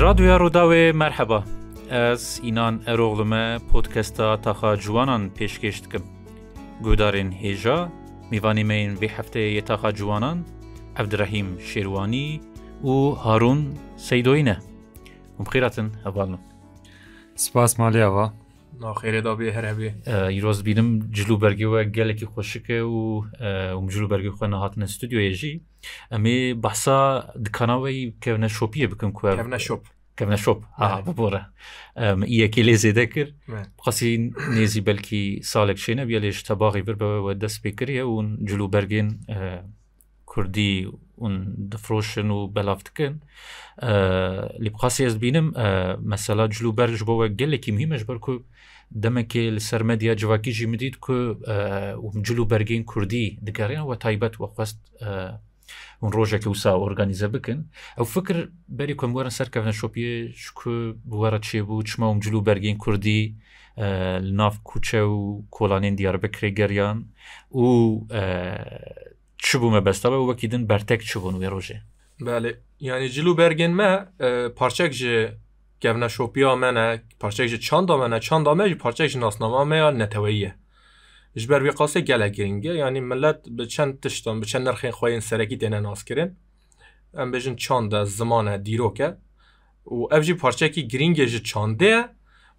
Radyoya Roda ve merhaba. Ez İnan Eroğlu'me podcast'a taxa cuvanan peşkeş dikim. Gudarin heja, mivanimeyin bir hafteye taxa cuvanan, Abdurrahim Şirwani û Harun Seydoyne. Mubxiratın hevalno. Spas maliya va. ناخیرێ دا بێ هەرەبێ ئیرۆز بینم جلو بەرگەوە گەلێکی خۆشکە و كمان شوب ها ببورا اياكي ليزي ذاكر قصي نيزي بلكي سالك شينا بيا ليش تباغي بربا ودس بكريا ون جلو برجين كردي ون دفروشن و بلافتكن اللي بقاسي از بينم مثلا جلو برج بوا جلكي مهمش بركو دمكي لسر مديا جواكي جي مديد كو ومجلو برجين كردي دقارين وتايبت وقست اون ڕۆژێک و سا ئۆرگانیزە بکن ئەو فکر بەری کۆم وەرە سەر کەفن شۆپیە شکو بوەرە چێ بوو چما و جلو بەرگین کوردی ناف کوچە و کۆلانین دیار بەکرێگەریان و چ بوو مەبەستا بە وەکیدن بەرتێک چبوون وێ ڕۆژێ بەێ ینی جلو بەرگێن مە پارچێک ژێ gevna şopiya mene parçek ji çanda mene çanda me ji parçek ji nasnama me ya neteweye ji ber vê qasê gelek giring e yanî millet bi çend tiştan bi çend nirxên xweyên serekî têne naskirin em bêjin çand e ziman e dîrok e û ev jî parçekî giringê ji çandê ye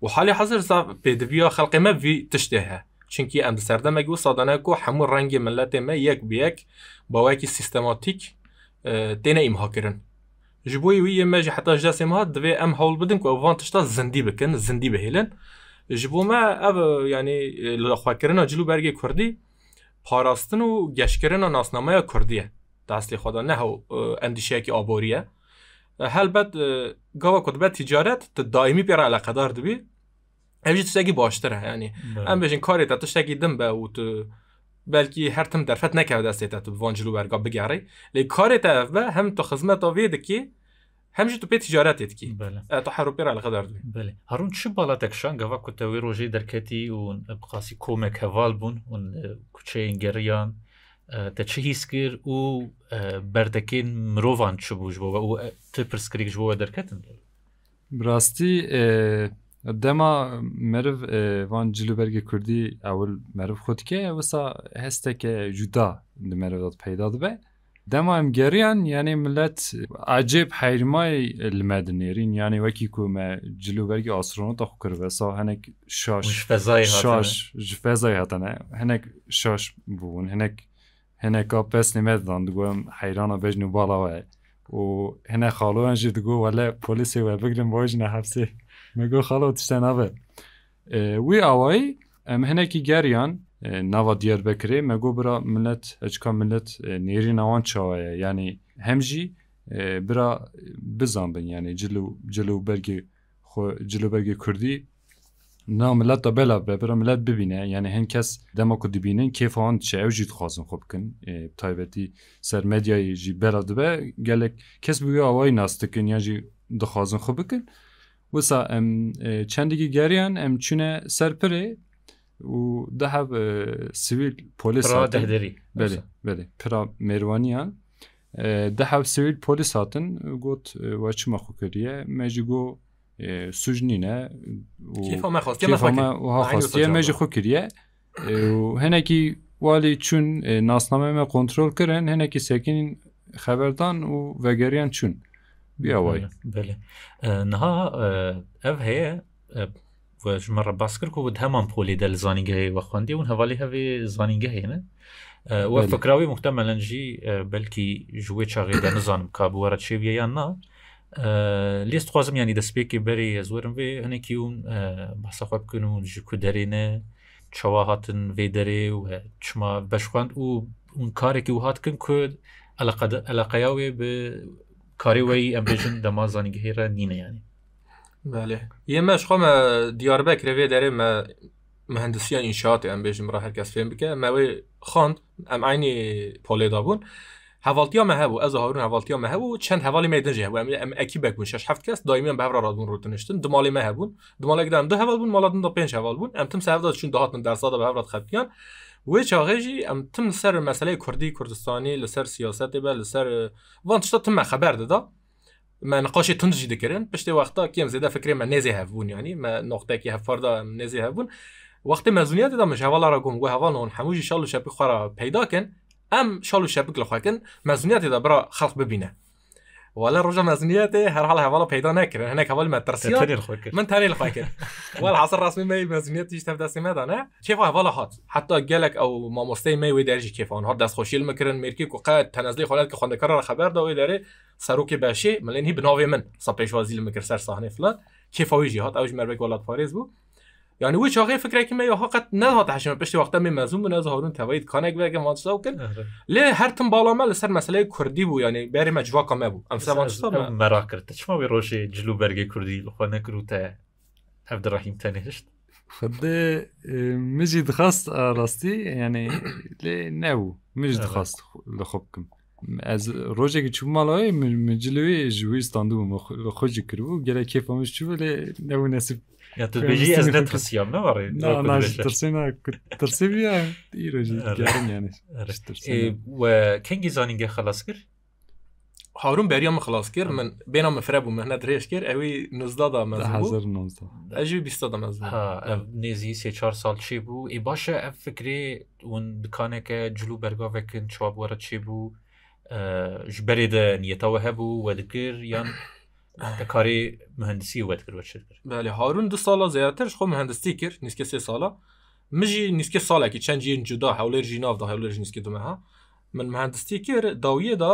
û halê hezir pêdiviya xelqê me vî tiştê heye Çünkü em di serdemekî wisa sadane ku hemû rengê milletê me yek bi yek bawekî sistematîk e, têne îmha kirin ji bo wî yê me ji heta ji destê hat divê em hewl bidin ku van tişta zindî bikin zindî bihêlin جبو ما او یعنی لخواکرین و جلو برگی کردی پاراستن و گشکرین و ناسنامه کردیه دستی خدا نه و اندیشه که آبوریه هل بد گاوه کتبه تجارت تا دائمی پیر علاقه دار بی همیشه تو باشتره یعنی هم بشین کاری تا تو سگی دم به تو بلکی هر تم درفت نکرده دستی تا تو بوان جلو برگا بگیره لی کاری تا و هم تو خزمت آویده هەمژی تو پێ تجاراتێت کی تا حروپێرا لە قەدار دوێ هەروون چ باڵاتێکشان گەوا کوتەوەی ڕۆژەی دەرکەتی و بقاسی کۆمێک هەواڵ بوون کوچەی گەریان دەچ هیس کرد و بەردەکەین مرۆڤان چ بووش بۆ و ت پرسکریش بۆە دەرکەتن ڕاستی دەما merv van cilbergê Kurdî ewl merv xtkê wisa hestekê juda di mervdat peyda dibe دەمایم گەریان یانێ ملەت ئاجێب حیرمای لمەدنێرین یانی وەکی کومە جلوبەرگی ئاسرۆنۆتە خوکردە سا هەنێک شاش فەزای هاتەنە هەنێک شاش بوون هەنێک هەنێکا پێستنی مەدان دوگوم حیرانە بەژن و باڵاوە و هەنە خاڵۆیان ژ دگو وەلە پۆلیسی وە بگرم بۆژنە هەفسێ مەگو خاڵەوە تشتە ناوێ اه، وی ئاوایی ئەم هەنێکی گەریان E, nava Diyarbakır'ı me bira millet eçka millet e, nêrî nawan çawaye yani hem jî e, bira bizambin yani cilûbergê cilûbergê Kurdî Na millet da bela be bira millet bibîne yani hin kes dema ku dibînin kêfa an çi ew jî dixwazin xwe bikin taybetî ser medyayê jî bela dibe gelek kes bi awayî nas dikin ya jî dixwazin xwe bikin wisa em çendî geriyan em çûne serpirê ودهب سویل پلیس هاتن دهدری بله بله پرا مروانیان دهب سویل پلیس هاتن گوت واچما خوکریه مجگو سجنینه کیف همه خواست کیف همه خواست یه مجی خوکریه هنکی والی چون ناسنامه ما کنترل کرن هنکی سکین خبردان و وگریان چون بیاوای بله نها اف هه و ji me re bas kir ku heman polê de li zanîngehê vexwendî hûn hevalê hevê zanîngehê ne We fikrawî muhtemelen jî belkî ji wê çaxê de nizanim ka bu were çêviye yan na lêst dixwazim yanî destpêkê berê ez werim vê hinekî hûn behsa xwe bikin hûn ji ku derê ne çawa hatin vê derê û çima beşxwend û hûn karekî û hatkin ku eleqeya wê bi karê wê em bêjin dema zanîngehê re nîne yanî بله ئێمەش خۆمە دیاربە کرێ دەرێ مهندسیان ئینشااتی ما بێژم ڕ هەرکەس فێن بکە مەوەی خۆند ئەم ئاینی پۆلێدا بوون هەواڵتیامە هەبوو ئەز حوالتی هەواڵتیامە هەبوو چند حوالی مێدەژێ هەبوو ئەم ئەکی بەکبوون شش هەفت کەس دایمیان بەڕ رو تنشتن دمالی مە هەبوون دمالی دو حوال بون ماڵاتن دا پینش حوال بون ام تم سەدا چون داهاتن درس بە هەڕات وی چاغێژی ام تم سر مسئله کردی کردستانی لسر سیاست بە لەسەر وانشتا تم خبر دەدا ما نقاش تنجي ذكرن باش تي وقتها كيم زيدا فكري مع نازي هافون يعني ما نقطه كي هفردا نازي هافون وقت ما زونيا دا مش هوالا راكم و هوالا نون حموج ان شاء الله شابك خرا بيداكن ام شالو شابك لخاكن ما زونيا دا برا خلق ببينه ولا الرجل مازنياتي هروح لها والله بيدان هكر هناك هو المدرسيات تاني لخويك من تاني لخويك ولا حصل رسمي ماي مازنياتي تشتف داسي مادا نه كيف هو هات حتى جالك او ما مستي ماي ويدارجي كيف هون هر داس خوشي المكرن ميركي كو قاعد تنازلي خولات كو خند كرر خبر دا ويداري سروكي باشي ملين هي بنوفي من صبيش وزير المكر سر صحنه فلان كيف هو يجي هات اوج مربك ولا باريس بو یعنی وی چاقه فکر که می حقت نه هات حشم پشت وقتا می مزوم نه هارون توید کانک بگه ما ساو کن ل هر تن بالا مال سر مسئله کردی بو یعنی بر مجوا کم بو ام سبا ما مرا کرد چما وی روشی جلو برگ کردی خو نکروته عبد الرحیم تنهشت خدي اه، مجي دخست راستي يعني لي ناو مجي دخست لخوبكم ez rojekî çû malay min cilê ji wî standû xwe jî gelek kêfamî çû lê ne tirsiyam kengî zanînge xelas kir beriya min kir min bêna min fre bû mehne dirêj sal çê bû ê baş e ev fikrê hûn dikaneke cilû bergavekin çabwara çê ji berê de niyeta we hebû wedikir yan te karê mihendisî wedikir weşirkir. Belê Harûn du sala zeyattir ji xwe mihendistî kir nîske sê sala. Min jî nîske salekî çend yên cuda hewlêr jî nav da hewlêr nîske dime ha. Min mihendistî kir dawiyê da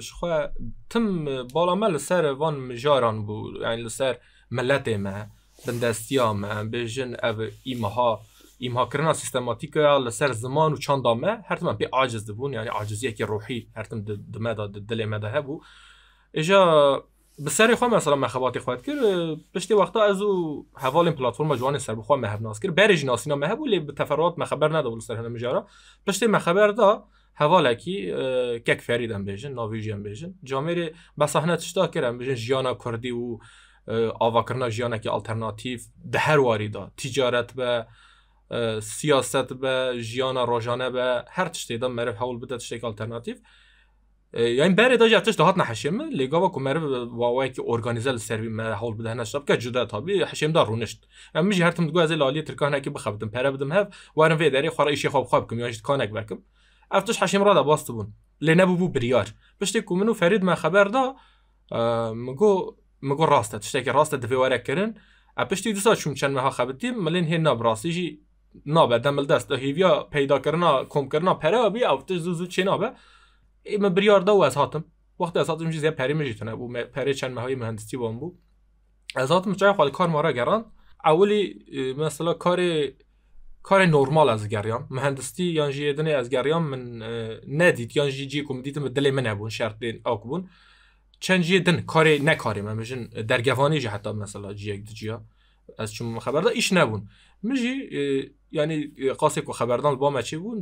ji xwe tim bala me li ser van mijaran bû li ser milletê me bindestiya me bêjin ev îmeha, ئیمهاکردنا سیستماتیکە لسر زمان و دامه هر تمام بی عجز دبون یعنی هر ڕوحی هەرتم دمەدا دلێ مەدە هەبوو به بسری خۆ مثلا مخباتی خواهد کرد پشتی وقتا ئەز سر هەواڵین پلتفۆرمە جوانی سەر بخوا مەهبناس کرد بەرژ ناسینا تفرات مخبر نده ولی سر سەر مخبر پشتی مەخەبەردا هەواڵێکی کەکفێری دەمبێژن ناویژیان بێژن جامێری بەسەحنە تشتا کردم بژن ژیانە کوردی و ئاواکردنا که هر واری دا تجارت به سیاست به ژیان ڕۆژانە بە هەر شتێدا مەرف هەوڵ بدە شتێک ئەلتەرناتیف یان بەێدا جاتش داهات نەحشێمە لێگاوە کومەرە واوایکی ارگانیزل سروی سەروی مە بده بدەنە شبکە جودا تابی رونشت. حشێمدا ڕونشت ئەمژ هەرتم دوگوازە لالی ترکانێکی بخبتم پەرە بدم هف. وارم وێ دەری خۆڕیشی خواب بخوا بکەم یاشت کانێک بکەم ئەفتش حشێم ڕدا باست بوون لێ نەبوو بریار پشتێک فرید من و فەرید مە خەبەردا مگۆ مگۆ ڕاستە شتێکی ڕاستە دەێوارەکردن ئە پشتی دوسا چوم چەندمەها خەبتیم ملێن هێن نابڕاستیژی نابه دمل دست هی هیویا پیدا کرنا کم کرنا پره ابی اوت زو زو چی نابه ایم بریار از هاتم وقت از هاتم چیزی پری میشه بو پری چند مهندسی وام بو از هاتم چه خال کار مرا گران اولی مثلا کار کار نورمال از گریان مهندسی یا دنی از گریان من ندید یا جی جی کم دیدم دلی من نبون شرط دین بون چند جی دن کار نکاریم. من میشن درگوانی حتی مثلا جی یک از چون خبر ده؟ ایش نبون میجی یعنی قاسی کو خبردان با ما چی بود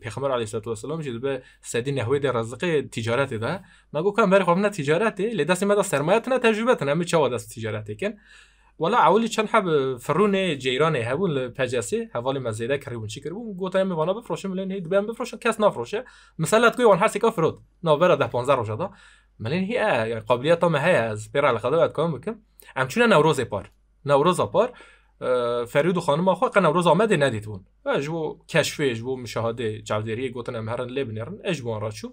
پیغمبر علیه و السلام چی به سدی نحوه در رزق تجارت ده بله ما گو کوم خب خو نه تجارت له دست ما در سرمایه تنه تجربه تنه می چا دست تجارت کن ولا اولی چن حب فرونه جیران هبون پجسی حوالی مزیده کری چی کری بون گوتا می وانا بفروشه ملین هی دبن بفروشه کس نفروشه مثلا کوی وان هر سیکا فرود نو برا ده 15 روزه دا ملین هی قابلیت ما هی از بیر الخدا بعد کام بکم همچون نوروز پار نوروز پار فرید و اخو قنا آمده ندیدون دی کشف اجبو اجبو مشاهده جودری قوتن امهرن نرن اجبو چو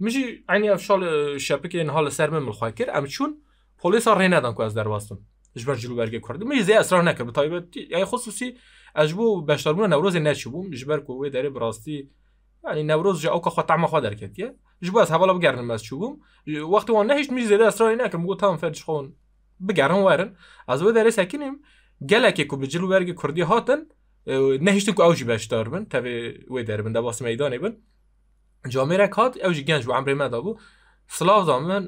مجی عینی افشال شبکه این حال سر من کر ام چون پلیس ندن که از درواستون اجبر جلو برگه کرد می زی اصرار نکرد طیب خصوصی اجبو بشتارمون نوروز اجبر کو وی در براستی یعنی نوروز جا او که خود طعم خود در کرد اجبو از حوالا بگرنم از چوبم وقتی وان نهیش می زیده اصرار نکرد مگو تام فرج بگرن از در gelekê ku bi cil wergê Kurdî hatin nehiştin ku ew jî beşdar bin tevê wê derbin debas meydanê bin Camerek hat ew jî genc û emrê me dabû Silav da min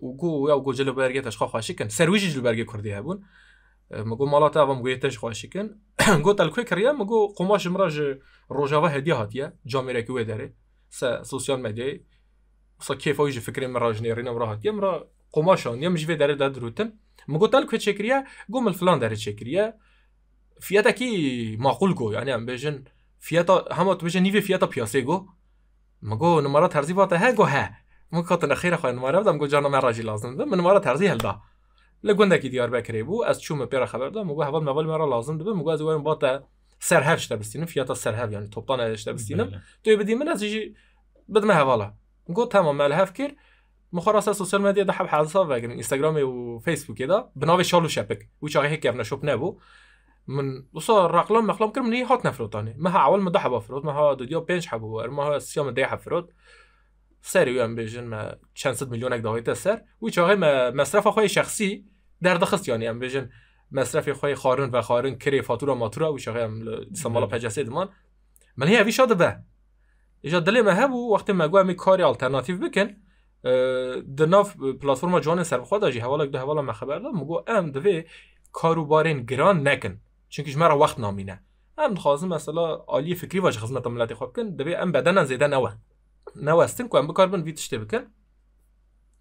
û gu ew gocil bergê teşxa xweşikin serwî jî ji bergê Kurdî hebûn me got mala te evam goyê te ji xweşikin got elkê kiriye me got qomaş mira ji rojava hediye hatiye camerekî wê derê se sosyal medyayê sa kêfa wî ji fikrê min ra ji nêrîna min ra hatiye min ra qomaşan yem ji vê derê de dirotin مقول لك تشكريا قوم الفلان دار تشكريا فياتا كي معقول جو يعني ام بيجن فياتا هما تبيجن نيفي فياتا بياسي جو مقول نمرة ترزي باتا ها جو ها من خاطر اخيرا خويا نمرة بدا مقول جانا مع راجل لازم ده من مرة تهرزي هلدا لقونا كي ديار بكري بو از شو مبيرا خبر ده مقول هبل ما بل مرة لازم ده مقول از وين باتا سرهاف شتبستينم فياتا سرهاف يعني توبطانا شتبستينم تو يبدي من از يجي بد ما هبالا تمام مال هاف كير مخرس سوشيال ميديا ده حب من انستغرام وفيسبوك كده بنوي شالو شبك وش هيك كيفنا شوبنا نابو من وصار رقلم مخلوم كرم ني هات فروت يعني ما اول ما ده دحب فروت ما ها ديو بينش حبو ما ها سيام دي حب فروت ساري ام بيجن ما شانس مليون اك دهويت سر وش هاي ما مصرف اخوي شخصي در دخست يعني ام بيجن مصرف اخوي خارون و خارون كري فاتوره ماتوره وش هاي ام سمالا پجسد من من هي في شاده به اجا دلي ما هبو وقت ما جوا مي كاري الترناتیو بكن د nav platforma Joanên serbixwe jî hevalek di hevala me xeber da migo em divê karûbarên giran nekin çünkî ji me re wext namîne em dixwazin mesela aliyê fikrî ve ji xizmeta miletê xwe bikin divê em bedenen zêde newe newestin ku em bikarbin vî tiştê bikin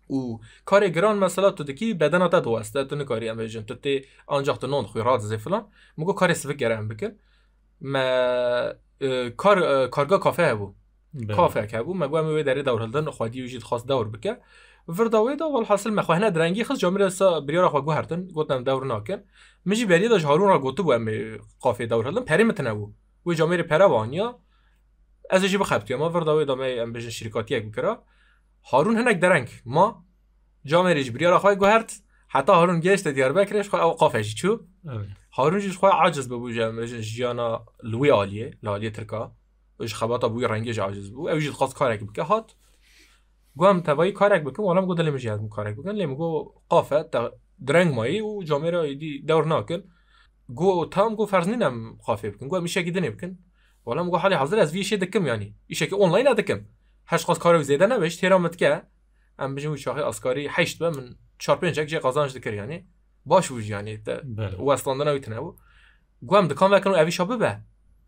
û karê giran mesela tu dikî bedena te diweste tu nikarî em bêjin tu tê ancaq tu non xwî radzê filan migo karê sivik gere em bikin me kar karga kafe hebû بله، کافه بله. که بو مگو همه داره دور هلدن خوادی وجید خواست دور بکه ورداوی دا ول حاصل مخو نه درنگی خص جامیر اسا بریار اخو گو هرتن گوتن دور ناکن میجی بری داشت هارون را گوتو بو امی دور هلدن پری بو. و جامیر پروانیا از جی بخپتی ما ورداوی دا می ام بجن شرکاتی یک بکرا هارون هنک درنگ ما جامیر اج بریار اخو گو حتا هارون گشت دیار بکریش خو او چی چو آره. هارون جی خو عاجز جانا لوی عالیه ترکا اش خبات ابوی رنگی جاجز بو اوجد قص كارك بك هات قام تبعي كارك بك ولا مقدر لي مجاد كارك بك لي مقو قافه درنگ مای و جامیر ایدی دور ناکل گو تام گو فرض نینم قافه بک گو میشه گیدن بک ولا گو حالی حاضر از وی شی دکم یعنی یعنی. ايشه كي اونلاين ادكم هش خاص كارو زيده نه بش تيرامت كه ام بجو شاخي اسكاري هشت به من چارپنج جک جی قازانج دکر یعنی یعنی. باش وج یعنی یعنی. بله. واستاندنا ویتنا بو گوم دکم وکنو ابی شابه به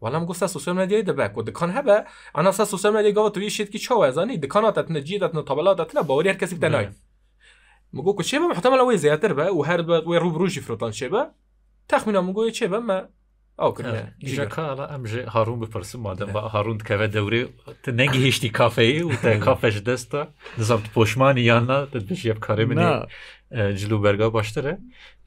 والا من گفت سوشال مدیا ده بک و دکان هبه انا سا سوشال مدیا گفت تو شیت کی چاو ازانی دکانات ات نجیت ات طبلات ات نه باوری هر کسی بتنای مگو کو به محتمل اوی زیاتر به و هر به و روبرو شفرطان شیبه تخمینا مگو به ما آره، هارون بپرسی مادم با هارون تکوه دوری تو نگی هشتی کافه ای و تای کافه ایش دستا نظام تو پوشمانی یاننا تو بیش یب کاری منی جلو برگا باشتره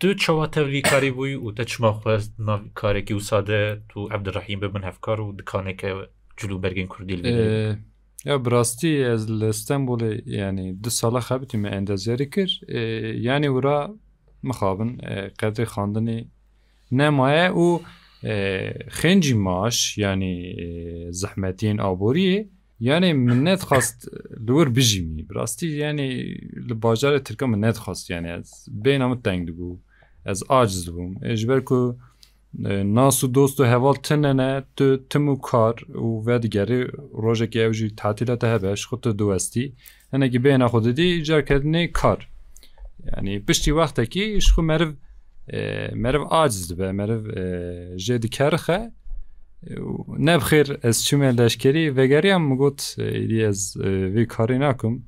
تو چوا تولی کاری بوی و تا چما خواست نا کاری تو عبد الرحیم ببن هفکار و دکانه که جلو کردیل بیدی یا براستی از استنبول یعنی دو سالا خب می اندازی ری کر یعنی او مخابن قدر خاندنی او خنجی ماش یعنی زحمتین آبوریه یعنی من نتخواست لور بجیمی براستی یعنی لباجار ترکا من نتخواست یعنی از بینام تنگ دبو از آجز دبوم اجبر که ناس و دوست و هوال تننه تو تمو کار و و دیگری روژه که اوجی تعطیلات هبش خود دوستی هنگی بینا خود دی ایجار کردنه کار یعنی پشتی وقتا که اشخو مرو مرو عاجز دبه مرو جدی کرخه نه بخیر از چومه لشکری وگری هم مگود ایدی از وی کاری نکم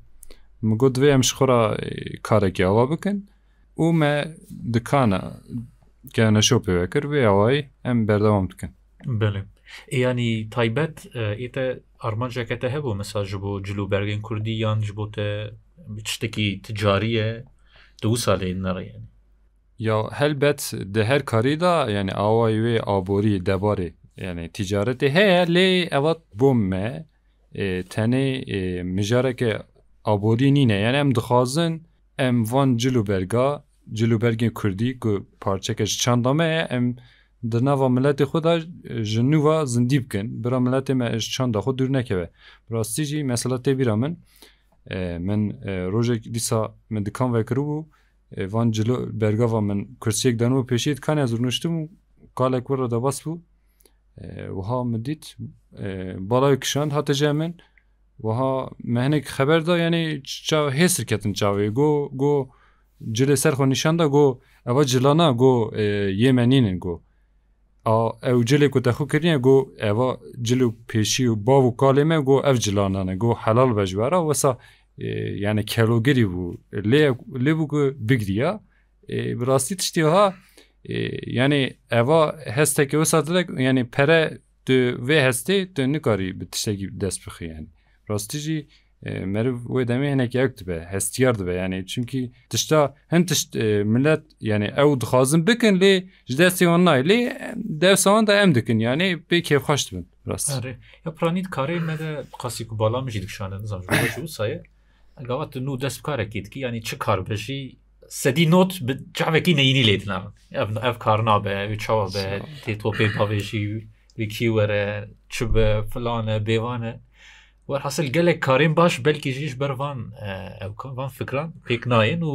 مگود وی همش خورا کارکی آوا بکن او ما دکانا که نشو پیوکر وی آوای هم بردوام دکن بله یعنی تایبەت ایت ارمان هەبوو هوا مثلا جلو برگین کردی یان ji بۆ تجاریه، دو ساله دو ساڵێ یعنی یا هلبت ده هر کاری دا یعنی آوای وی آبوری دباری یعنی تجارتی هی لی اوات بومه تنه مجاره که آبوری نینه یعنی ام دخوازن ام وان جلو برگا جلو برگین کردی که پارچه کش چندامه ام در نوا ملت خدا جنوا زندی بکن برا ملت ما اش چند خود دور نکه براستی جی مسئله تی بیرا من من روژه دیسا من دکان وکرو بود وان جلو بەرگاوا من کورسیەک دەن و پێشیت کانیا زورنشتم و کالێک وەرە دەبەست بوو وها من دیت باڵای کشان هاتەژە من وها مهنێک خەبەردا ینی هێسرکەتن چاوێ گۆ گۆ cilê ser xwe nîşanda got eva cilana got e, yêmenînin got ew cilê ku te xu kiriye got eva cil û pêşî û bav û kalê me got ev cilanane got helal vejwera wesa Ee, yani kelogeri bu bu bigriya ee, bir rastit işte ha ee, yani eva hestek o satrek yani pere de ve heste de ne nikari bitişteki despixi yani rastici e, meriv ve demi hinek yekti be hestiyar be yani çünkü tişta hem tiş e, millet yani ev dixazin bikin li jdesi onay li dev savan da em dikin yani bir keyf xaş dibin rast. Ya pranit kare mede qasi mı bala mijidik şanen zamjı bu sayı ئەگەڵات نو دەست کارێکیتکی ینی چ کار بژی سەدی نۆت جاوێکی نینی لێتنا ئەف کار نابێ چاوە بێ تێ تۆ پێ پاێژی ویکی وەرە چ بە فلانە بێوانە وەرحاصل gelek karên baş belkî jî ber van ew van fikran pêk nayên e, û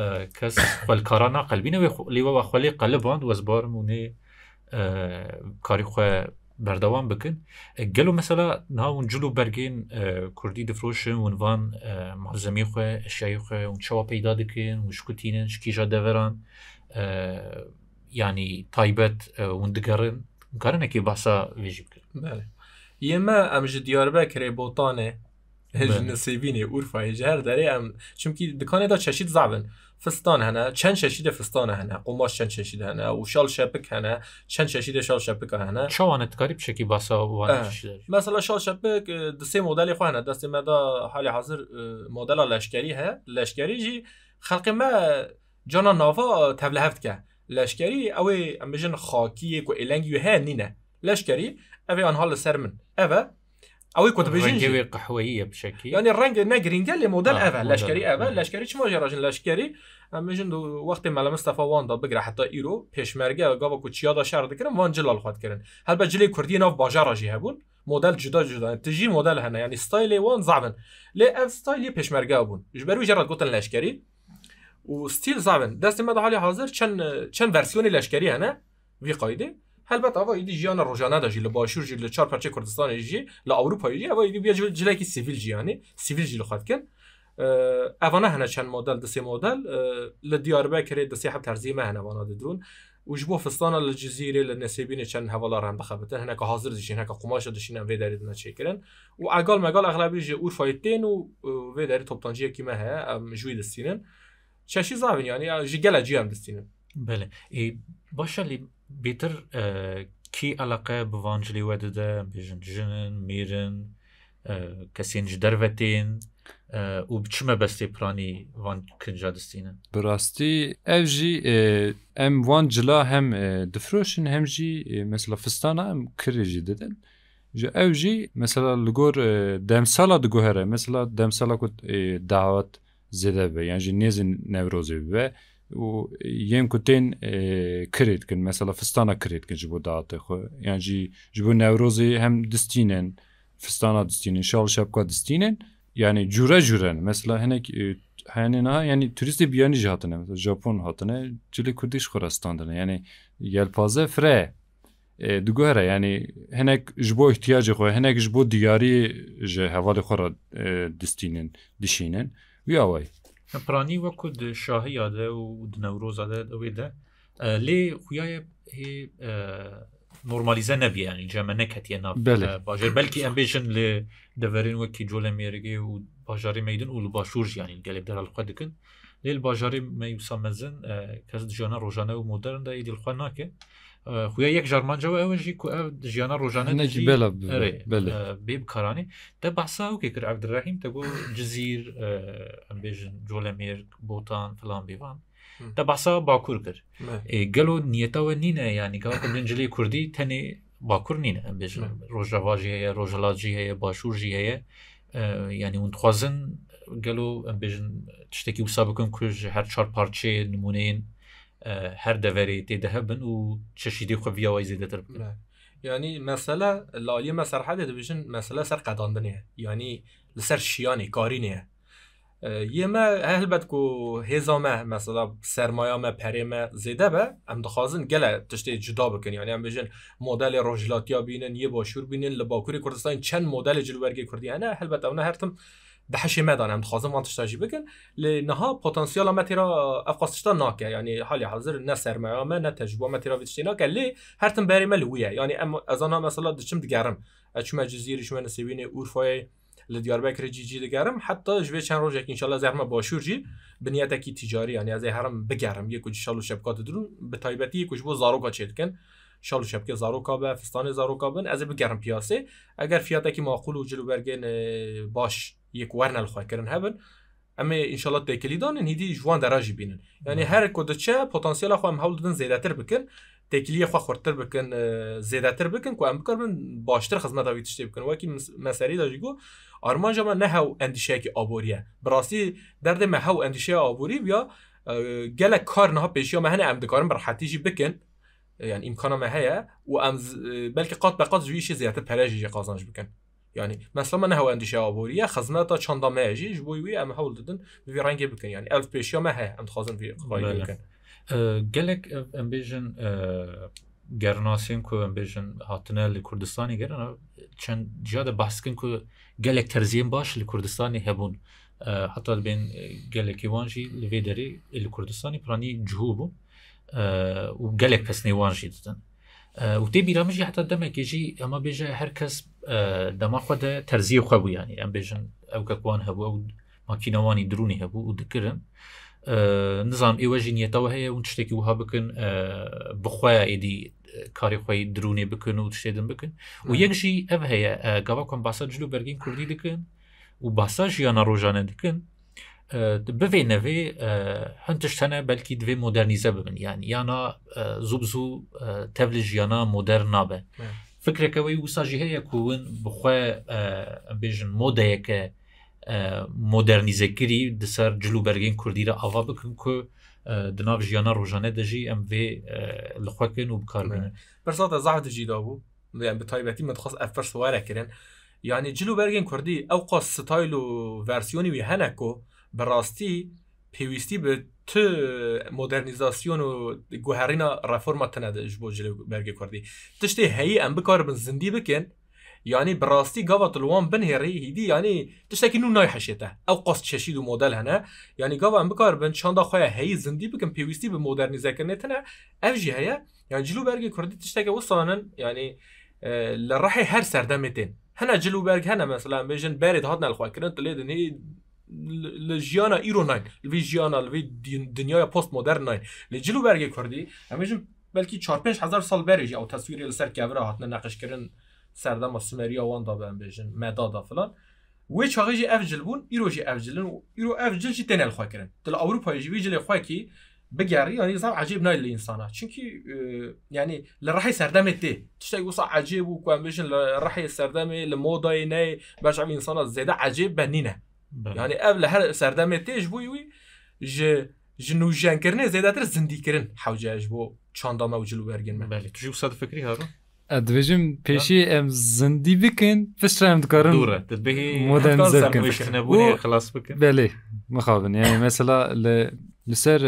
e, kes xwelkara naqelbîne wê lêwe xwelê qeliband wez barim û nê e, karî xwe بەردەوام بکن گەل و مەسەلا ناون جلو بەرگین کوردی دفرۆشن ونوان مازەمی خوێ شای خوێ و چاوا پەیدا دکن وشکوتینن شکیژە دەڤران ینی تایبەت ون دگەڕن کارنێکی باسا وێژی بکرد ئێمە ئەمژە دیاربە کرێ بۆتانێ هژ نسیبینێ ئورفا هێژ هەر دەرێ ئەم چمکی دکانێدا چەشید زابن فستان هنا چند ششید فستان هنا قماش چند ششید هنا و شال شبک هنا چند ششید شال شبک هنا شوان تکاری بشکی باسا و مثلا شال شبک دسته مدلی خو هنا دسته مدا حال حاضر مدل لشکری ها لشکری جی خلق ما جانا تبله هفت که لشکری اوی امجن خاکی و النگ یو هنینه لشکری اوی آنها لسر من او او يكون رنجوي قحويه بشكل يعني الرنج ناجرين قال لي موديل آه افا لاشكري افا لاشكري شمو راجل لاشكري اما جندو وقت مال مصطفى واندا بقرا حتى ايرو بيش مرقه قابا كوتش يادا شعر ذكرم وان جلال خد كرن هل بجلي كردين اوف باجارا جي هبون موديل جدا جدا تجي موديل هنا يعني ستايلي وان زعبن لي اف ستايلي بيش مرقه هبون جبروي جرد قلت لاشكري وستيل زعبن داستي مدى حالي حاضر شان شن فيرسيوني لاشكري هنا في قايده هەلبەت ئەوە ئیدی ژیانە ڕۆژاناداژی لە باشوور ژ لە چار پارچە کوردستانێژی لە ئەوروپایی ئەوە ئیدی بیا جلێکی سیڤیل ژیانی سیڤیل ژی خاتکن ئەوانە هەنە چەند مۆدل دەسێ مۆدل لە دیاربە کرێت دەسێ حب تەرزیمە هەنەوانە دەدرون وش بۆ فستانە لە جززیرە لە نسێبینە چەند هەواڵا ڕان بخەبتن هەنەکە حاضر دژینەکە قماشە دشینە وێدارێت نەچێکردن و ئەگال مەگال ئەغلابیژێ ئورفایتێن و وێداری تۆپتانجیەکی مە هەیە ژووی دەستینن چەشی زاوین یانی ژگەلە جیان دەستینن بله باشە bêtir e, kî eleqe bi vancilî we dide bêjin jinin mêrin e, kesên ji dervetên e, û biçime bestê piranî van kinca distînin Bi rastî ev jî em van cila hem difroşin hem jî mesela fistana em kirê jî didin ji ev jî mesela li gor demsala diguhere mesela demsala ku davet zêde be yan jî nêzin nevrozê be و یم کتین کرد کن مثلا فستانا کرد کن جبو داته خو یعنی جی جبو نوروزی هم دستینن فستانا دستینن شال شبکا دستینن yani cüre cüren mesela henek hani na yani turisti bir yani hatine mesela Japon hatine çile Kurdiş Kurastan'dan yani yelpaze fre e, dugara yani henek jbo ihtiyacı xo henek jbo diyari je havalı xora e, distinin dişinin vi پرانی وەکو د شاهەیە de و di newroza de ew de lê xuyaye normalize nebiye yani ceme neketiye nav bajer belki em bêjin lê deverin wekî colê mêrigê û bajarê meydin û li başûr yanî gelê deralxwe dikin lê li bajarê meyusa mezin kes dijana rojane û modern de êdîlxwe nake خویا یەک ژارمانجەوە ئەوەژی کو ئەو ژیانە ڕۆژانەکی بێ بکارانی دە باسا وکێ کرد عبدڕاحیم تە گۆ جزیر ئەمبێژن جۆلەمێر بۆتان فلان بیوان دە باسا باکوور کرد گەلۆ نیەتەوە نینە یانیکەوەکە منجلی کوردی تەنێ باکوور نینە ئەمبێژن ڕۆژەواژی هەیە ڕۆژەڵاتجی هەیە باشوورژی هەیە ینی اونخوازن گەلو ئەمبێژن تشتێکی وسا بکەم کوژ هەر چهار پارچێ نمونەیە هەر دەڤێری تێدەهە بن و چشیدی خوڤیەوەی زیدەتر بکرە ینی مەسەلە لالیە مەسەرحادە دەبژن مەسەلە سەر قەداندنێ ینی لەسەر شیانی کاری نیە یێمە هەلبەت و هێزامە مەسەلا سەرمایامە پەرێمە زێدە بە ئەم دخوازن گەلە تشتێک جدا بکەن یانیان بژن مۆدلی ڕۆژلاتیا بینن یە باشوور بینن لە باکووری کوردستان چەند مۆدلی جلوەرگی کوردیانە هەلبەت ئەوە هەرتم به حشمه دانم دخوازم وانتش شتاجي بكن لنها پتانسیال ما تیرا افقاستش ناکه یعنی یعنی حالی حاضر نه سرمایه ما نه تجربه ما تیرا ویتش ناکه لی هر تن بری ملویه یعنی ام از مثلا دشم دگرم اچم جزیره شما نسبین اورفای لدیاربکر جی جی دگرم حتی جوی چند روز ان شاء الله زحمه باشور جی بنیتک کی یعنی یعنی از هرم بگرم یکو کج شالو شبکات درون به تایبتی یک کج بو زاروکا چیدکن شالو شبکه زاروکا به فستان زاروکا بن از بگرم پیاسه اگر فیاتکی معقول و جلو برگن باش یک ورنل خواه کرن هبن اما انشاءالله تیکلی دانن هیدی جوان دراجی بینن یعنی هر کدچه پتانسیل خو هم هول دن زیاتر بکن تکلیه خو خورتر بکن زیاتر بکن کو ام بکربن باشتر خدمت اوی تشتی بکن وکی مسئله دا جگو آرمان جما نه هاو اندیشه کی آبوریه براستی درد ما هاو اندیشه آبوری یا گله کار نه پیش یا مهنه ام دکارم راحتی جی بکن یعنی امکانه ما هيا و ام بلکه قات به قات زویش زیاتر پرجی قازانج بکن Yani mesela me hew endişe aboriye xezmeta çanda me jî ji bo wî em hewl didin vî rengê bikin yani ev pêşiya me he em dixwazin vî qivayê bikin. Gelek em bêjin gernasên ku em bêjin hatine li Kurdistanê gerin çend ciya de behskin ku gelek terziyên baş li Kurdistanê hebûn. heta bên gelekî wan jî li vê derê li Kurdistanê piranî cihû bûn û gelek pesnê wan jî didin. وتێ بیرامژی حتا دەمێکێژی ئەمە بێژە هەر کەس دەماخوادا تەرزیە خوابوویانی ئەم بێژن ئەو کەکوان هەبوو ئەو ماکینەوانی درونی هەبوو و دکردن نزانام ئێوەژی نیەتەوە هەیە اون شتێکی وها بکن بخوایە ئیدی کاریخوای درونێ بکن و شتێدن بکن و یەکژی ئەم هەیە گاوا کۆم باسە جلو بەرگین کوردی دکن و باسە ژیانە ڕۆژانە دکن ببێ نەوێ هەندشتەنە بەلکی دوێ مۆدررنیزە ببن یان یانە زوب زوو تەبلیژیانە مۆدەر نابە فکرێکەوەی وساژی هەیە کوون بخوا بێژن مۆدەیەکە مۆدررنیزەکری دەسەر جلوبەرگین کوردیرە ئاوا بکن کو دناو ژیانە ڕۆژانە دەژی ئەم vê لەخواکەن و بکارێن پرساتە زاهدجی دابوو یان بە تایبەتی مەخواست ئەفەر سووارەکردن یعنی جلوبەرگین کوردی ئەو قۆ ستایل و ڤرسیۆنی وی هەنەکۆ پیوستی به تو مدرنیزاسیون و گوهارینە ڕفۆرمە تەنەدەش جبو جلو بەرگی کردی تشتی هەیە ام بکار بن زندی بکن یعنی براستی گاوه بڕاستی گاواتلوان بنهێڕی هیدی یعنی تشتی که نو نای حشیته او قصد ششید و هنه یعنی گاوه ام بکار بن چاندا خواه هەیە زندی بکن پیوستی به مدرنیزه پێویستی تنه او جی هەیە یعنی جلو کردی بەرگی کوردی تشتێکە وسانن ینی اه، لە ڕحی هنه جلو برگ هنه مثلا بیجن بێژن بەێت هاات کرن لێ دنی لجیانا ایرون هاین لوی جیانا لوی دنیای پست مدرن هاین لجلو برگه کردی همیشه بلکی 4 5 هزار سال برجی او تصویر لسر کبره هاتنه نقش کردن سردما سومریا وان دا بهم بجن مدادا فلان وی چاغی جی افجل بون ایرو جی افجلن و ایرو افجل جی تنل خوا کردن دل اروپا جی ویجل خوا کی بگری یعنی صعب عجیب نایل انسانه چونکی اه، یعنی لرحی سردم تی تشتای گوسا عجیب و کوم لرحی سردم لمودا نه باش عم انسانه زیاده عجیب بنینه يعني قبل هر سردمه تيج بوي وي ج جنو جان كرني زيداتر زندي كرن حوجا جبو چاندا ما وجلو برگن ما بله تو جو صد فكري هارو ادوجم پیشی ام زندی بکن فشرم دکارن دوره تدبیه مودن زرگن خلاص بکن بله مخابن یعنی يعني مثلا ل لسر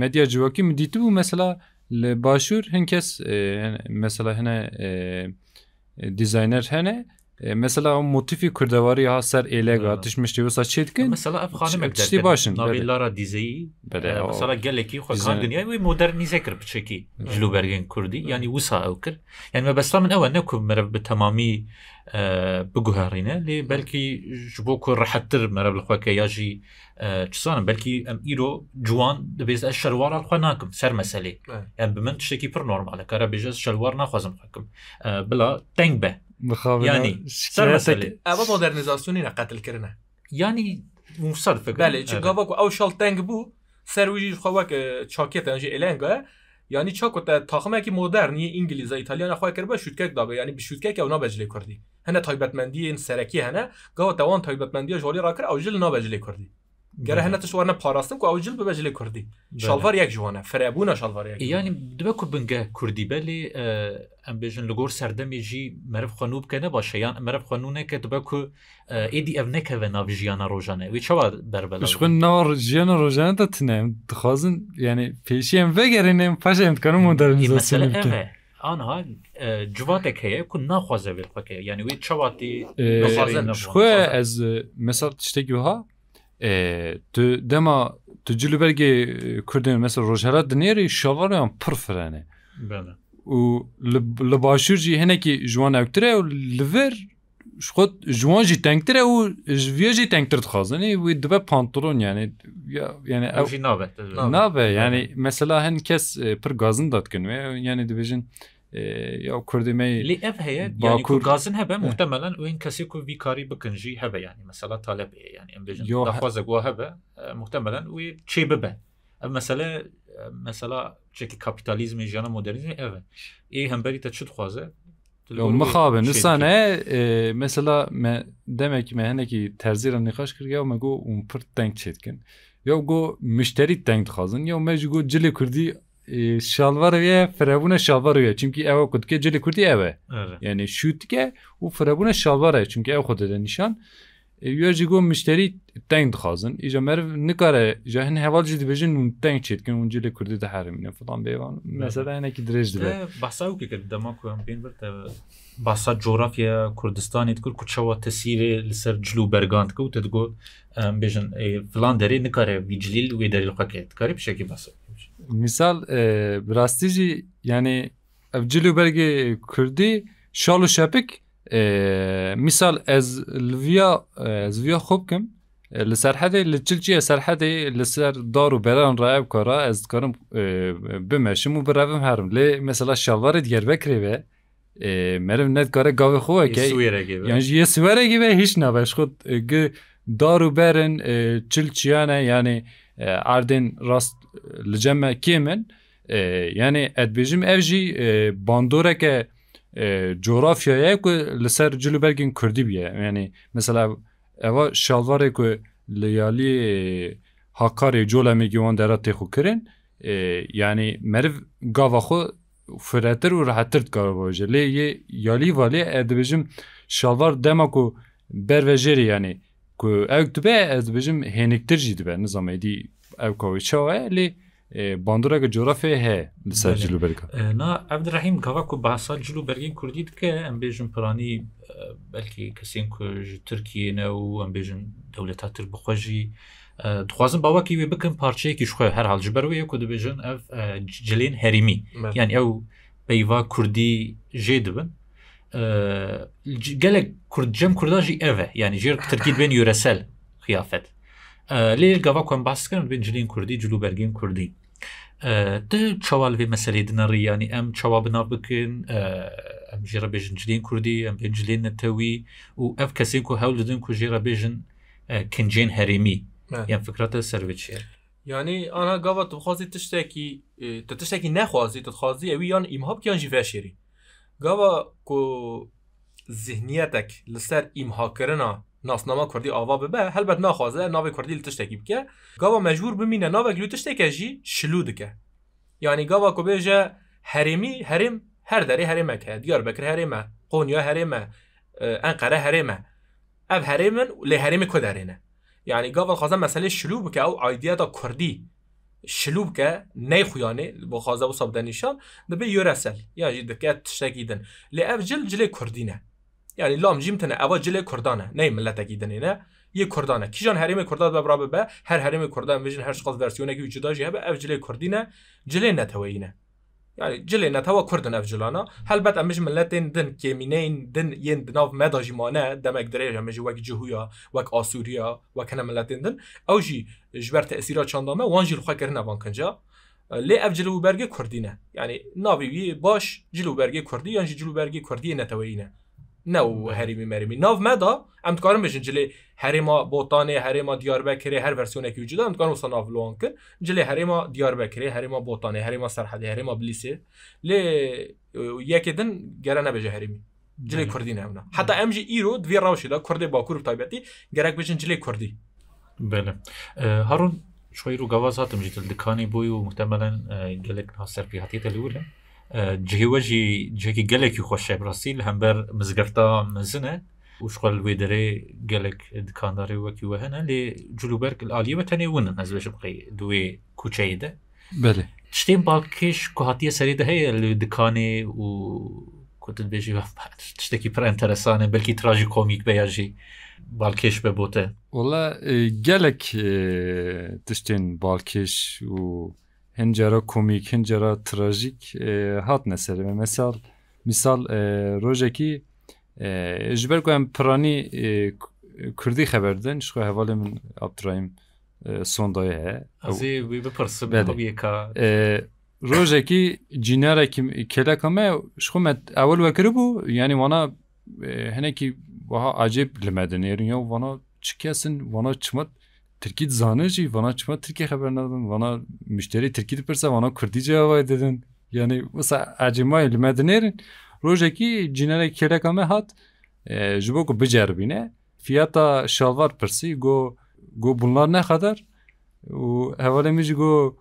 مدیا جوکی می مثلا لباشور هنكس اه، مثلا هنا اه، ديزاينر هنا E, mesela o motifi kurda var ya ser elega tişmişti yosa çetkin. Mesela ev xanemek derken. Tişti başın. Navillara dizeyi. Bede. Mesela geleki xo kan dünyayı ve modernize kir biçeki. Jlu bergen kurdi. Yani wisa ev kir. Yani mebesla min ewa neku merab bi tamami بگوهارینه لی بلکی جبو کو راحتتر مرب لخوا که یاجی چسانم بلکی ام ایرو جوان دبیز اش شلوار الخوا ناکم سر مسئله ام بمن تشتکی پر نورماله کارا بیجز شلوار نخوازم خاکم بلا تنگ به مخابره یعنی سر مسئله اوا مدرنیزاسیونی قتل کردن یعنی مفصل فکر بله چه گاوا او شال تنگ بو سر ویجی خوا که چاکت انجی النگا یعنی چا کو تاخمه کی مدرن یی انگلیزا ایتالیا خوا کربا شوتکک دابه یعنی به شوتکک اونا بجلی کردی هنه تایبتمندی این سرکی هنه گاوا توان تایبتمندی جوری راکر او جل نا بجلی کردی گەرە بله. هەنە تشوانە پاراستم و ئەوجل بەبەجلێ کوردی بله. شڵوار یەک جوانە فرەبووە شڵوار یعنی دوبە کو بنگە کوردی بەلێ ئەم بێژن مرف سەردەمێژی کنه باشه. یعنی مرف خانونه که دوبە کو ئیدی نکه نەکەوە ناوی ژیانە ڕۆژانە وی چاوا بەربەشکن ناوە ژیانە ڕۆژانە دەتنێم دخوازن ینی پێشیم بگەێنێم پاشێن بکەم و دەرنی آنها جواتێک کو ناخوازە بێت بکە یعنی وی چاواتی خۆ از Ee, tu dema tu e, cü li mesela rojhera dinerê şavarayan pir firene bene û li başûr jî hinekî jiwan ewtir e û li vir xwe jiwan jî tengtir e û ji vê jî tengtir dixwazin dibe pantolon yani yani ew nabe nabe yani mesela hin kes gazın e, gazin dadkin wê yani dibêjin یا کوردیمه لی اف هەیە یعنی کوردگازن هەبە محتەمەلەن وین کەسی کو وی کاری بکنجی هەبە ینی مەسەلا تالب ینی ئەم خوازە گووا هەبە محتەمەلەن وی چی ببە ئەم مەسەلە مەسەلا چێکی کاپیتالیزمی ژیانە مدرنیزمی ئەvە ئێ هەمبەری تە چ خوازە مخابن نسانه mesela me demek me heneki terzira nikaş kir ya me go un pırt denk çetkin ya go müşteri denk dixwazin ya me ji go cilê Kurdî شالوارێ فرەبوونە شالوارە چونکی ئەوە کوتکە جلی کوردی ئەوە یعنی شوتکە و فرەبوونە شالوارە چونکی ئەو خوددە نیشان یۆژی گۆ مشتری تنگ دخوازن ئیجا مەرv نکارە ژەهن هەواڵ جی دبژن و تنگ چێتکن و جلی کوردی دە هەرمینە فڵان بێوان مەسەدانێکی درێژ دبێ باساوکی کرد دەما کوم پێین بەر باسا جۆرافیا کوردستانیت کرد کوچەوە تەسیرێ لەسەر جللو بەرگاند کە و تگۆ بێژن فلان دەری نکارە ویجلیل وێ دەریلقەکەێت کاری پشێکی باسە misal براستیجی e, یعنی ev cilû bergê Kurdî şal û şepik e, misal ez viya ez viya xbikim e, li serhedê li çilçiye serhedê li ser dar beran ra kara ez dikarim bimeşim û birevim herim lê mesela şalvarê digerbekirê ve merim nedikare gavê xwe weke yan ji yê siwerekî ve hiç nabe ji xwe gi dar û berên çilçiyane yanî erdên rast لجمع کیمن یعنی ادبیجم اف جی باندورک جغرافیایه که لسر جلوبرگین کردی بیه یعنی مثلا اوا شالواره که لیالی هاکاری جولا میگیوان درا تخو کرن یعنی مرو گاوا خو فراتر و راحتر دکار باشه لی یالی والی ادبیجم şalvar dema ku bervejeri yani ku ev dibe ez bijim heniktir jî dibe nizam edî ev kawiçawa lê bandureke corafê heye li ser cilûberga Na ev direhîm kava ku behsa cilûbergên Kurdî dike em bêjin piranî belkî kesên ku ji Tirkiye ne û em bêjin dewleta tir bixwe jî dixwazin bawekî wê bikin parçeyekî xwe her hal ji ber wê ku dibêjin ev cilên herîmî yani ew peyva Kurdî jê dibin gelek Kurdcem kurda jî ev e yani jêr Tirkî bên yüresel xiyafet لێر گەواکۆن باسکردن بین جلین کوردی جلو بەرگین کوردی چاوال بێ مەسلەی دنەڕیانی ئەم چاوا بنا بکن ئەم ژێرە بێژن جلین کوردی ئەم بێنجلین نەتەوی و ئەف کەسێک و هەول دن کو ژێرە بێژن کنجێن هەرێمی یان فکراتە سەرچێر یعنی ئانا گاوا توخوازی تشتێکی تشتێکی نەخوازی تخوازی ئەوی یان ئیمهابکیان ژی بەشێری گاوا کو زیهنیەتێک لەسەر ئیمهاکردنا ناسنامه کوردی آوا ببه هلبت ناخوازه ناو کوردی لی تشتکی بکه گاوا مجبور بمینه ناوک لو تشتکه جی شلو دکه یعنی گاوا کو بێژە هەرێمی هەرم هەر دەری هەرێمەکە دیار بکر هەرێمە قۆنییا هەرێمە ئەنقەرە هەرێمە ئەف هەرێمن لێ هەرێمی کۆ دەرێنە یعنی گاوا خوازە مەسلێ شلو بکە ئەو ئایدیاتا کوردی شلو بکە نەیخویانێ بۆ خوازە و سەبدەنیشان دەبێ یۆرەسەل یاژی دەکات تشتەکیدن لێ ئەف جل جلێ کوردینە یعنی لام جیم تنه اوا جل کردانه نه ملت نه یه کردانه کی جان حریم کرداد به برابر به هر حریم کردان ویژن هر شخص ورسیونه کی وجود داشته به افجله کردینه جله نتوینه یعنی جل نتوا كردن افجلانا هل بات امش ملت دن مینین دن یند دناف مدا جمانا دمک دریج امش وک جهویا وک اسوریا وک انا ملت دن او جی جبر تاثیرات چاندامه وان جی الخا کرنه وان کنجا لی افجلو برگه کردینه. یعنی نافی باش جلو برگه کردی یان یعنی جلو برگه کردی نتوینه نه هریمی مریمی ناو مدا ام تکارم بشن جلی هریما بوتانه هریما دیاربکری هر ورسیونه کی وجود ام تکارم وسا ناو لوان کر جلی هریما دیاربکری هریما بوتانه هریما سرحدی هریما بلیسی لی یکی دن گره نبجه هریمی جلی کردی نه اونا حتی ام جی ایرو دوی روشی دا کردی باکور بطبیعتی گرک بشن جلی کردی بله هارون شوي رو قواز هاتم جيت الدكاني بوي ومحتملا قالك ناصر في هاتيت الأولى جێوەژی جێکی گەلێکی خۆشێبڕاستی لە هەمبەر مزگەفتا مزنە وشقل وێ دەرێ گەلک دکاندارێ وەکی وە هەنە لێ جلوبەرک عالیەوە تەنێ ونن ئەزێژم قی دوێ کوچەیدە شتێن باکش کوهاتیە سەریدا هەیە لە دکانێ و کوتبێژی شتێکی پرەنتەرسانە بەلکی تراژی کۆمیک بەیاژی بالکش ببوتە وڵە gelek tiştên balkêş û hincara komik, hincara trajik e, hat neserime. Mesal, misal e, ki, e, ji ber em piranî e, Kurdî xeber din ji xwe hevalê min Abdurrahim e, sondayê heye. Ezê wî bipirse bê ka. E, Rojekî cînarekî keleka me ji xwe me ewel vekiribû yanî wana e, hinekî wiha acêb li me dinêrin ya wana çikesin wana çimet Türkiye dizane jî vana çima Tirkiye xeber nadin vana müşteri Tirkî dipirse vana Kurdî cevabay didin yani wisa ecmayê li me dinêrin rojekî cinerek kêleka me hat e, ji bo ku biceribîne fiyata şalvar persi. Go go bunlar ne kadar? O hevalê go jî got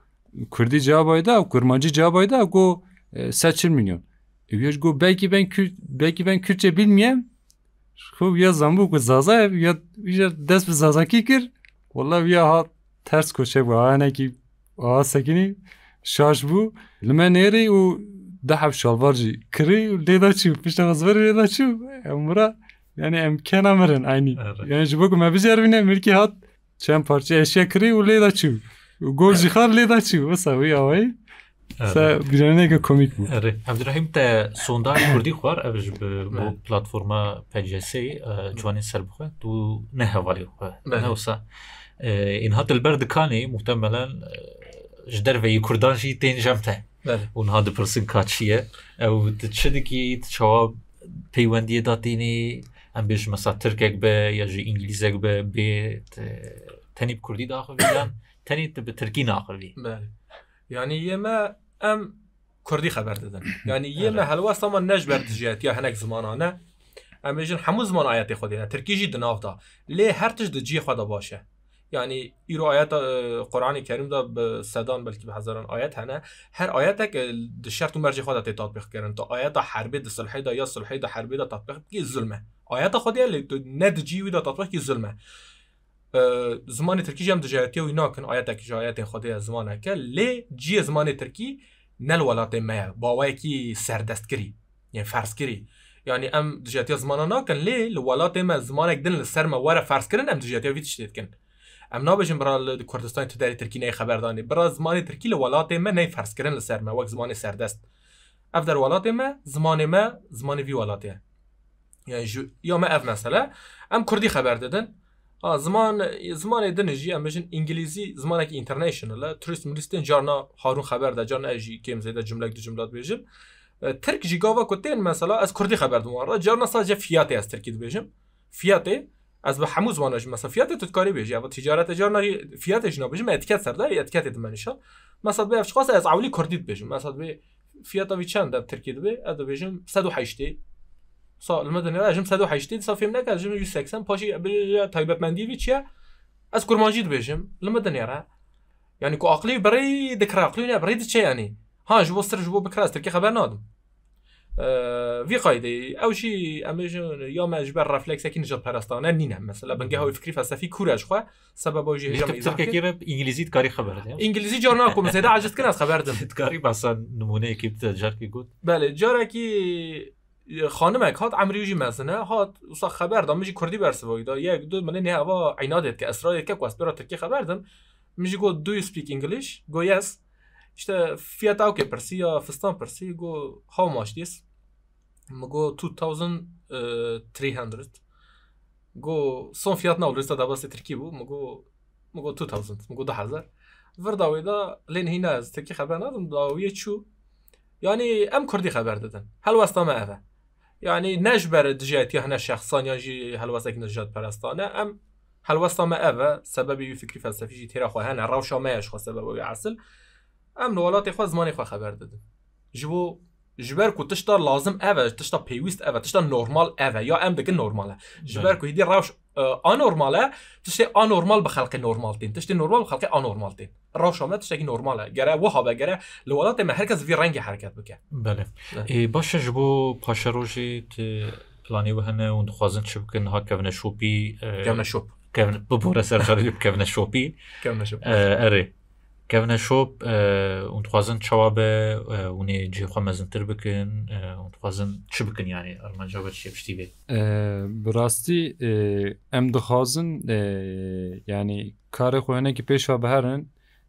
Kurdî cevabay da kurmancî cevabay da got e, seçil milyon Ev ji got belkî ben belkî ben Kürtçe bilmiyem Şu ya zambû zaza ya dest bi zaza kir والله ویا ترس کشه بو هانه کی آ سکینی شاش بو لمه نیری و ده حب شالوار جی کری و لیدا چی پشت غزبر لیدا چی امرا yani emken amırın aynı. Evet. Yani cibo kuma biz yerine milki hat çem parça eşya kri u leda çu. Gol jihar leda çu. Vasa uy avay. Biraneke komik bû. Abdurrahîm te sondaj Kurdî xwar ev ji bo platforma PCSê ciwanên e, serbixwe Tu ne havali hevalê e, ne olsa. İn e, hat li ber dikanê muhtemelen ji derveyî Kurdan jî tên jem te. Onha dipirsin ka çi ye ew tu çawa peywendiyê da tênê em bêj mesa Tirkek be ya ji İngîzek be bê tenî Kurdî daxiviyan tenê tu bi Tirkî naxivî. Yani yeme ام كردي خبر دادن يعني يما هلوا سما نج برتجيات يا هناك زمانانه ام جن حمو زمان اياتي خدينا تركي جي دنافتا لي هرتج دجي خدا باشه يعني ايرو ايات القران آه، الكريم ده بسدان بلكي بحزران ايات هنا هر اياتك الشرط مرج خدا تطبيق كرن تو ايات حرب د صلح ده يا صلح ده حرب ده تطبيق كي ظلمه ايات خدي اللي ندجي ودا تطبيق كي ظلمه زمان ترکی هم دجارتی و ناکن آیت که آیت خدا زمان که لی جی زمان ترکی نل ولات ما باوی کی سردست کری یعنی فرض کری یعنی ام دجارتی زمان ناکن لی ولات ما زمان دن لسر ما ور فرض کردن ام دجارتی ویت شدید کن ام نابجن برا کردستان تو در ترکی نه خبر دانی برا زمان ترکی لولات ما نه فرض کردن لسر ما وقت زمان سردست اف در ولات ما زمان ما زمان وی ولاته یعنی جو... یا ما اف مثلا ام کردی خبر دادن آ زمان زمان دنجی ام بجن انگلیسی زمانی کی اینترنشنال ترست مریستن جارنا هارون خبر ده جارنا اجی کیم زیده جمله دو جمله بیشیم. ترک جیگاوا کوتین مثلا از کردی خبر دم را جارنا ساجه فیاته از ترکی بجم فیاته از به حموز وانه زمانش مثلا فیاته تو کاری بجی و تجارت جارنا فیاتش نبجم اتکت سرده اتکت دمنشا مثلا به اشخاص از اولی کردید بجم مثلا به فیاتا وی چند در ترکیه به ادو بجم 108 سا المدنی جم 180 سا فیلم نکرد جم 180 پاشی تایبت مندی وی چیه از کرمانجید بجم المدنی را يعني كو عقلي بري ذكر عقلي بري دشي يعني ها جو وصر جو بكراس تركي خبر نادم أه في قايدي او شي اميجون يا ما جبر رفلكس كي نجر باراستانا نينا مثلا بنقهو فكري فلسفي كوراج خو سبب وجه هجم اذا تركي كي انجليزي تكاري خبر انجليزي جورناكو مثلا عجزت كناس خبر دم تكاري بس نمونه كي تجار كي قلت بله جارا كي خانم هات عمری جی مزنه هات وسا خبر دام میجی کردی برسه وای دا یک دو من نه هوا عینادت که اسرائیل که کوس برا ترکی خبر دم میجی گو دو یو سپیک انگلیش گو یس اشته fiyat اوکی پرسی یا فستان پرسی گو how much this go 2300 گو son فیات ne olur da basi Türkiye bu go go 2000 go 1000 وردا ویدا لین هینا از تکی خبر ندم دا وی چو یعنی ام کردی خبر دادن هل واسطه ما يعني نجبر دجات يهنا شخصا يجي يعني هالوسك نجات برستانا ام هالوسط ما افا سبب فكري فلسفي جي تيرا خوهانا روشا ما يشخو سبب ويعسل ام الولاد يخوى زماني خوى خبر دد جبو جبركو تشتا لازم افا تشتا بيويست افا تشتا نورمال افا يا ام دك نورمال جبركو هيدي روش آه، انورمال تشتي انورمال بخلق نورمال تين تشتا نورمال بخلق انورمال تين روشامه تشتاکی نورماله غرا وها با گره لولاته ما هرکز فی رنگ حركت بك بله اي باشا جبو باشا روشي تي بلاني وهنه وند خوازن تشب ها كفنا شوبي كفنا شوب كفنا ببورا سر خارج بكفنا شوبي كفنا شوب اري كفنا شوب وند خوازن تشواب وني جي خوا مزن تربكن وند خوازن تشبكن يعني یعنی؟ ارمان جواب تشیب شتیبه براستی ام دخازن یعنی یعنی کاری خوهنه کی پیش و بهرن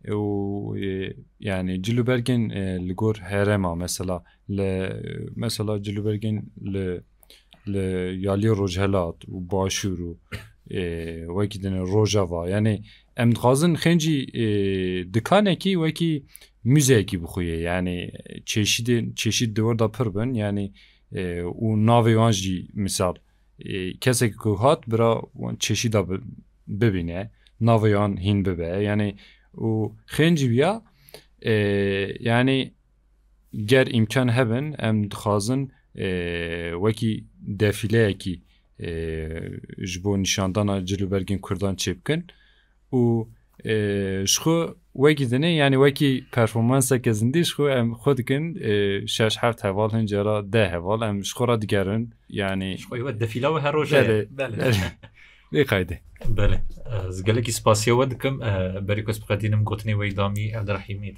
ويعني جلوبرجن لجور هرما مثلا ل مثلا جلوبرجن ل ل يالي روجهلات وباشورو وكي دن روجافا يعني ام خازن خنجي دكانكي وكي müzeki bu xuye yani çeşidi çeşit duvarda pırbın yani e, u navi vanji misal e, kesek kuhat bira çeşida bebine navi an hin bebe yani û xênciya yanî ger îmkan hebin em dixwazin wekî defîleyekî ji bo nişandana cilûbergên Kurdan çêbikin û jixu wekî dinê yanî wekî performanseke zindî jixu em xwe dikin şeş heft heval hin cara de heval em ji xura digerin yanî defîla her roj qeydê زگەلێکی سپاسیەوە دکەم بەری کۆسپقدینم گوتنەوەی دامی ئەدرحیمی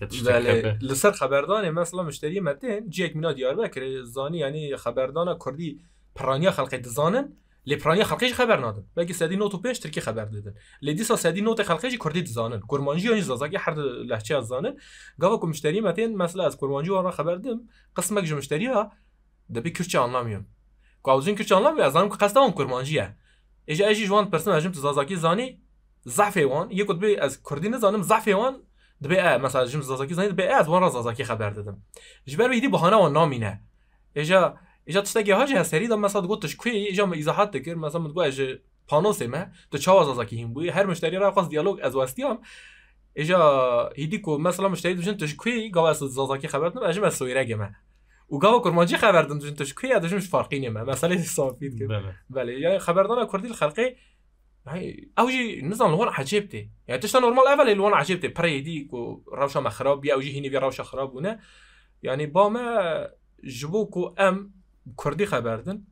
لەسەر خبەردانێ مەسڵە مشتری مەتێن جێک مینا دیاربە کرێ زانی ینی خبەردانە کوردی پرانیا خەڵقی دزانن لپرانی خلقیش خبر نادن بلکه سدی نوتو پیش ترکی خبر دادن لدیسا سدی نوت خلقیش کردی دزانن کرمانجی یعنی زازاگی هر لهچه از زانن گاوا کو مشتری متین مثلا از کرمانجی ورا خبر دم قسمک جو مشتری ها دبی کürtçe anlamıyorum. Kavuzun Kürtçe anlamıyor. Zanım ki kastım kurmancıya. اجا ایجی جوان پرسن اجم تزازاکی زانی ضعفی وان یه کد از کردی نزانم ضعفی وان دبی اه مثلا اجم تزازاکی زانی دبی از وان را خبر دادم جبر بیدی بهانه و نامینه اجا اجا تشتگی هاجی سری دم مثلا گوتش کوی اجا ایزاحت دکر مثلا مدگو اجا پانوسه مه تو چاوا زازاکی هم بوی هر مشتری را خواست دیالوگ از هم اجا هیدی کو مثلا مشتری دوشن تشکوی گاو از زازاکی خبر نم اجم از سویره گمه و گاو کرمانجی خبر دم دجن تشکی یا دجن مش فرقی نیمه مسئله صافید که بله بله یا خبردان کردی الخلقی اوجي نظام الوان عجبتي يعني تشتا نورمال اول الوان عجبتي بريدي روشه ما خراب يا اوجي هيني في روشه خراب هنا يعني باما جبوكو ام كردي خبردن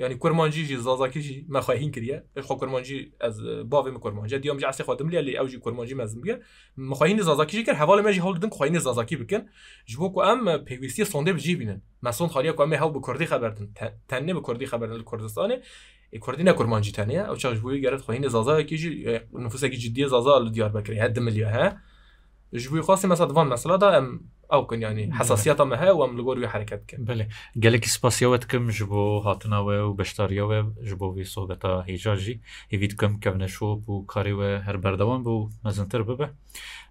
یعنی کورمانجی جی زازاکی جي ما خواهین كريا اش خو كورمانجي از باو می کورمانجی دیوم جی عسی خودم لی او جی کورمانجی مزم بگه مخواهین زازاکی جی کر حواله ما جی هول دن خواهین زازاکی بکن جبو كو ام بي سي سوندي بجي بينن ما سون خاليا كو ام هاو به کوردی خبردن تنه به کوردی خبردن اي كردي نا كورمانجي تنه او چاج بوی گرت خواهین زازاکی جی نفوسکی جدی زازا ديار بكري هد ملیه ها جوي خاصي مثلا دفان مثلا دا ام او كن يعني حساسيات ما هي ام لغور حركات كن بله گلك سباسيوات كم جبو هاتنا و بشتاريا جبو في صحبتا هيجاجي هيفيد كم كم نشو بو كاري و هر بردوان بو مزنتر ببه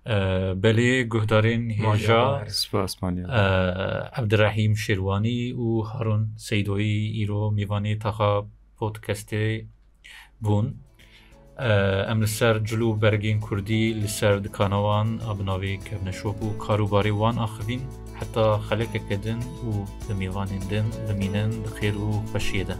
آه، بله گهدارين هيجا سباس مانيا آه، عبد الرحيم شيرواني و هارون سيدوي ايرو ميواني تاقا بودكاستي بون ئەم آه، لەسەر جلو بەرگین کوردی لەسەر دکانەوان ئابناوی کەبنەشۆک و باری وان ئاخبین حتا خەلەکەکەدن و لە میوانێندن دەمینەن دەخێر و خەشیێدە.